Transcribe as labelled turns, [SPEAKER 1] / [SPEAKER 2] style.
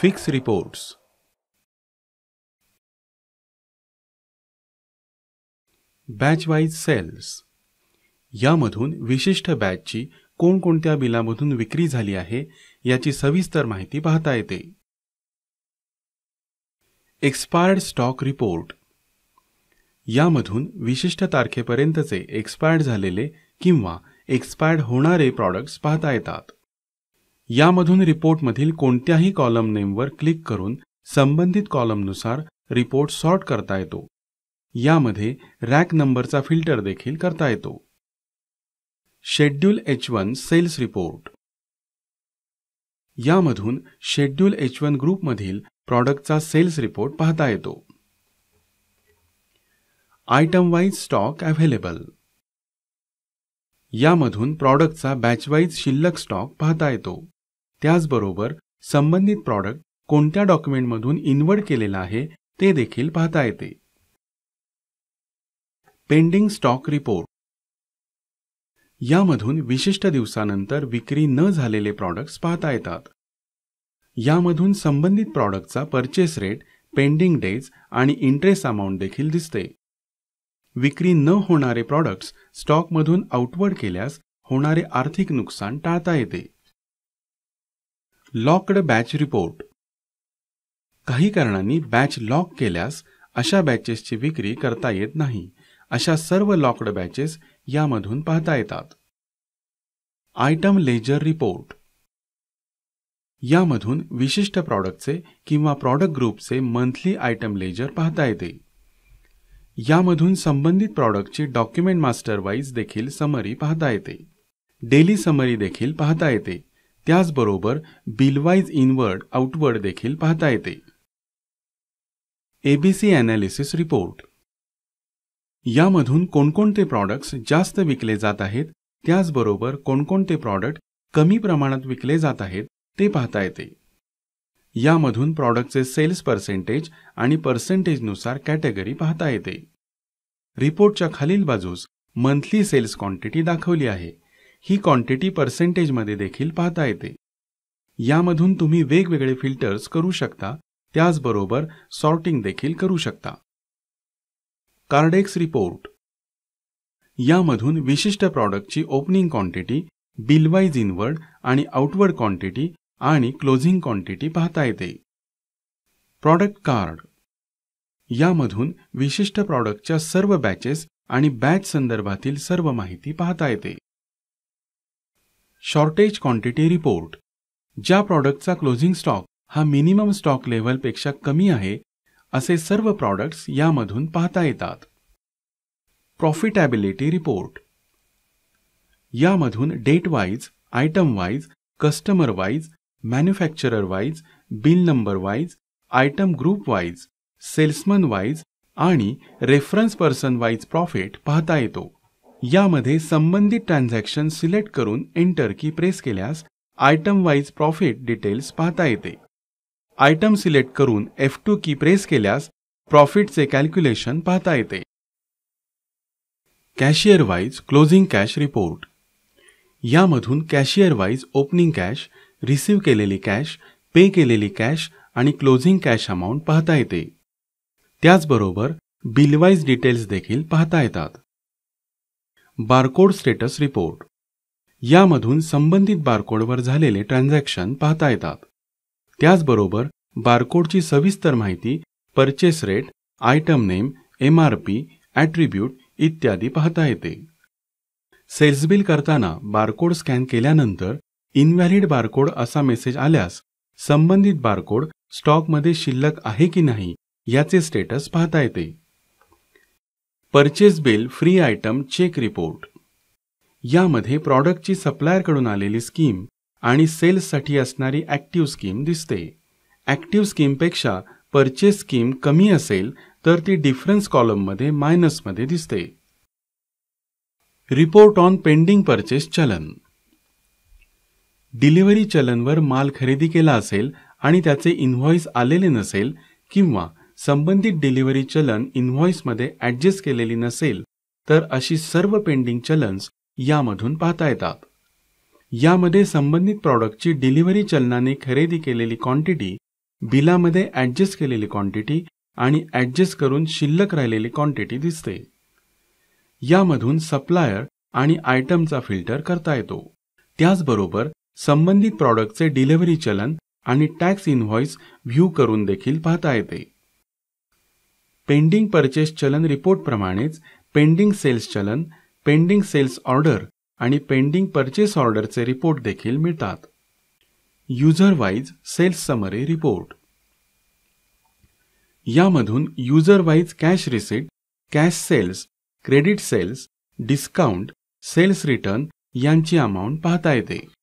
[SPEAKER 1] fix reports batch wise sales यामधून विशिष्ट बॅचची कोणकोणत्या बिलामधून विक्री झाली आहे याची सविस्तर माहिती पाहता येते एक्सपायर्ड स्टॉक रिपोर्ट यामधून विशिष्ट तारखेपर्यंतचे एक्सपायर्ड झालेले किंवा एक्सपायर्ड होणारे प्रॉडक्ट्स पाहता येतात यामधून रिपोर्टमधील कोणत्याही कॉलम नेमवर क्लिक करून संबंधित कॉलमनुसार रिपोर्ट सॉर्ट करता येतो यामध्ये रॅक नंबरचा फिल्टर देखील करता येतो schedule H one sales report यामधून शेड्यूल एच वन ग्रुपमधील प्रॉडक्टचा सेल्स रिपोर्ट पाहता येतो आयटम स्टॉक अव्हेलेबल यामधून प्रॉडक्टचा बॅचवाईज शिल्लक स्टॉक पाहता येतो त्याचबरोबर संबंधित प्रॉडक्ट कोणत्या डॉक्युमेंटमधून इनवर्ड केलेला आहे ते देखील पाहता येते पेंडिंग स्टॉक रिपोर्ट यामधून विशिष्ट दिवसानंतर विक्री न झालेले प्रॉडक्ट्स पाहता येतात यामधून संबंधित प्रॉडक्टचा परचेस रेट पेंडिंग डेज आणि इंटरेस्ट अमाऊंट देखील दिसते विक्री न होणारे प्रॉडक्ट्स स्टॉकमधून आउटवर्ड केल्यास होणारे आर्थिक नुकसान टाळता येते लॉकड बॅच रिपोर्ट काही कारणांनी बॅच लॉक केल्यास अशा बॅचेसची विक्री करता येत नाही अशा सर्व लॉकड बॅचेस यामधून पाहता येतात आयटम लेजर रिपोर्ट यामधून विशिष्ट प्रॉडक्टचे किंवा प्रॉडक्ट ग्रुपचे मंथली आयटम लेजर पाहता येते यामधून संबंधित प्रॉडक्टची डॉक्युमेंट मास्टरवाईज देखील समरी पाहता येते डेली समरी देखील पाहता येते त्याचबरोबर बिलवाईज इनवर्ड आउटवर्ड देखील पाहता येते एबीसी अॅनालिसिस रिपोर्ट यामधून कोणकोणते प्रॉडक्ट्स जास्त विकले जात आहेत त्याचबरोबर कोणकोणते प्रॉडक्ट कमी प्रमाणात विकले जात आहेत ते पाहता येते यामधून प्रॉडक्टचे सेल्स पर्सेंटेज आणि पर्सेंटेजनुसार कॅटेगरी पाहता येते रिपोर्टच्या खालील बाजूस मंथली सेल्स क्वांटिटी दाखवली आहे ही क्वांटिटी पर्सेंटेजमध्ये देखील पाहता येते यामधून तुम्ही वेगवेगळे फिल्टर्स करू शकता त्याचबरोबर सॉर्टिंग देखील करू शकता कार्डेक्स रिपोर्ट यामधून विशिष्ट प्रॉडक्टची ओपनिंग क्वांटिटी बिलवाईज इनवर्ड आणि आउटवर्ड क्वांटिटी आणि क्लोजिंग क्वांटिटी पाहता येते प्रॉडक्ट कार्ड यामधून विशिष्ट प्रॉडक्टच्या सर्व बॅचेस आणि बॅच संदर्भातील सर्व माहिती पाहता येते शॉर्टेज क्वांटिटी रिपोर्ट ज्या प्रॉडक्टचा क्लोजिंग स्टॉक हा मिनिमम स्टॉक लेव्हलपेक्षा कमी आहे असे सर्व प्रॉडक्ट्स यामधून पाहता येतात प्रॉफिटॅबिलिटी रिपोर्ट यामधून date wise item wise customer wise manufacturer wise bill number wise item group wise salesman wise आणि रेफरन्स पर्सन वाईज प्रॉफिट पाहता येतो यामध्ये संबंधित ट्रान्झॅक्शन सिलेक्ट करून एंटर की प्रेस केल्यास आयटम वाईज प्रॉफिट डिटेल्स पाहता येते आयटम सिलेक्ट करून एफ टू की प्रेस केल्यास प्रॉफिटचे कॅल्क्युलेशन पाहता येते cashier wise closing cash report यामधून cashier wise opening cash receive केलेली कॅश पे केलेली कॅश आणि क्लोजिंग कॅश अमाऊंट पाहता येते त्याचबरोबर बिलवाईज डिटेल्स देखील पाहता येतात बारकोड स्टेटस रिपोर्ट यामधून संबंधित बारकोडवर झालेले ट्रान्झॅक्शन पाहता येतात त्याचबरोबर बारकोडची सविस्तर माहिती purchase rate item name M R P attribute इत्यादी पाहता येते सेल्स बिल करताना बारकोड स्कॅन केल्यानंतर इनव्हॅलिड बारकोड असा मेसेज आल्यास संबंधित बारकोड स्टॉकमध्ये शिल्लक आहे की नाही याचे स्टेटस पाहता येते purchase bill free item check report यामध्ये प्रॉडक्टची सप्लायरकडून आलेली स्कीम आणि सेल्ससाठी असणारी ॲक्टिव्ह स्कीम दिसते ॲक्टिव्ह स्कीमपेक्षा परचेस स्कीम कमी असेल तर ती डिफरन्स कॉलममध्ये मायनसमध्ये दिसते report on pending purchase challan delivery चलनवर माल खरेदी केला असेल आणि त्याचे इन्व्हॉइस आलेले नसेल किंवा संबंधित डिलिव्हरी चलन इनव्हॉइसमध्ये ॲडजस्ट केलेली नसेल तर अशी सर्व पेंडिंग चलन्स यामधून पाहता येतात यामध्ये संबंधित प्रॉडक्टची डिलिव्हरी चलनाने खरेदी केलेली क्वांटिटी बिलामध्ये ॲडजस्ट केलेली क्वांटिटी आणि ॲडजस्ट करून शिल्लक राहिलेली क्वांटिटी दिसते यामधून सप्लायर आणि आयटमचा फिल्टर करता येतो त्याचबरोबर संबंधित प्रॉडक्टचे डिलिव्हरी चलन आणि टॅक्स इनव्हॉइस व्ह्यू करून देखील पाहता येते पेंडिंग परचेस चलन रिपोर्टप्रमाणेच pending sales challan pending sales order आणि पेंडिंग परचेस ऑर्डरचे रिपोर्ट देखील मिळतात युजर सेल्स समरी रिपोर्ट यामधून user cash receipt cash sales credit sales discount sales return यांची अमाऊंट पाहता येते